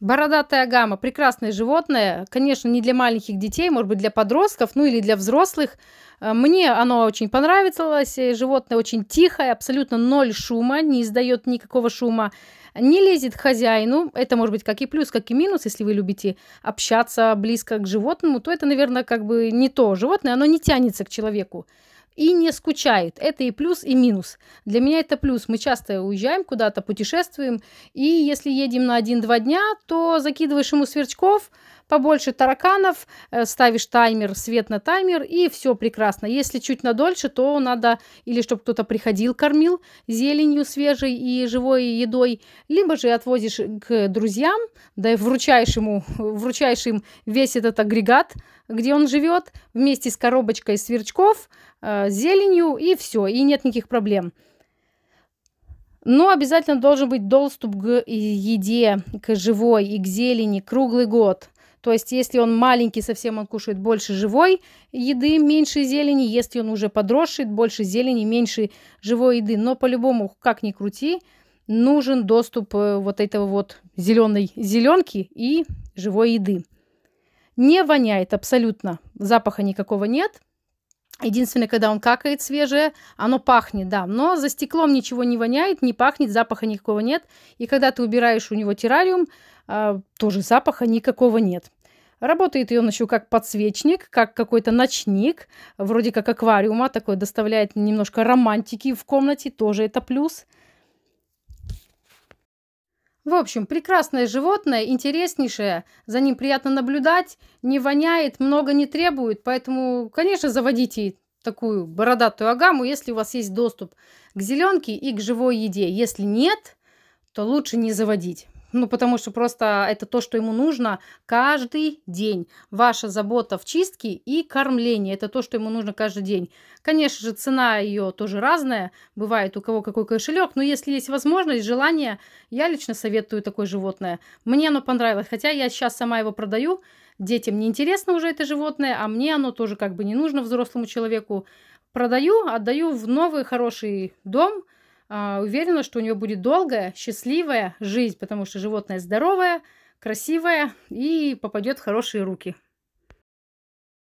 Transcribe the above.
Бородатая гамма. Прекрасное животное. Конечно, не для маленьких детей, может быть, для подростков, ну или для взрослых. Э, мне оно очень понравилось. Животное очень тихое, абсолютно ноль шума, не издает никакого шума. Не лезет к хозяину. Это может быть как и плюс, как и минус. Если вы любите общаться близко к животному, то это, наверное, как бы не то. Животное, оно не тянется к человеку и не скучает. Это и плюс, и минус. Для меня это плюс. Мы часто уезжаем куда-то, путешествуем, и если едем на один-два дня, то закидываешь ему сверчков – побольше тараканов, э, ставишь таймер, свет на таймер, и все прекрасно. Если чуть надольше, то надо или чтобы кто-то приходил, кормил зеленью свежей и живой едой, либо же отвозишь к друзьям, да и вручаешь ему, вручаешь им весь этот агрегат, где он живет, вместе с коробочкой сверчков, э, зеленью, и все, и нет никаких проблем. Но обязательно должен быть доступ к еде, к живой и к зелени круглый год. То есть, если он маленький, совсем он кушает больше живой еды, меньше зелени. Если он уже подросший, больше зелени, меньше живой еды. Но по-любому, как ни крути, нужен доступ э, вот этого вот зеленой зеленки и живой еды. Не воняет абсолютно, запаха никакого нет. Единственное, когда он какает свежее, оно пахнет, да. Но за стеклом ничего не воняет, не пахнет, запаха никакого нет. И когда ты убираешь у него террариум, а, тоже запаха никакого нет. Работает и он еще как подсвечник, как какой-то ночник, вроде как аквариума, такой доставляет немножко романтики в комнате, тоже это плюс. В общем, прекрасное животное, интереснейшее, за ним приятно наблюдать, не воняет, много не требует, поэтому, конечно, заводите такую бородатую агаму, если у вас есть доступ к зеленке и к живой еде. Если нет, то лучше не заводить. Ну, потому что просто это то, что ему нужно каждый день. Ваша забота в чистке и кормлении. Это то, что ему нужно каждый день. Конечно же, цена ее тоже разная. Бывает у кого какой кошелек. Но если есть возможность, желание, я лично советую такое животное. Мне оно понравилось. Хотя я сейчас сама его продаю. Детям не интересно уже это животное, а мне оно тоже как бы не нужно взрослому человеку. Продаю, отдаю в новый хороший дом – а, уверена, что у него будет долгая, счастливая жизнь, потому что животное здоровое, красивое и попадет в хорошие руки.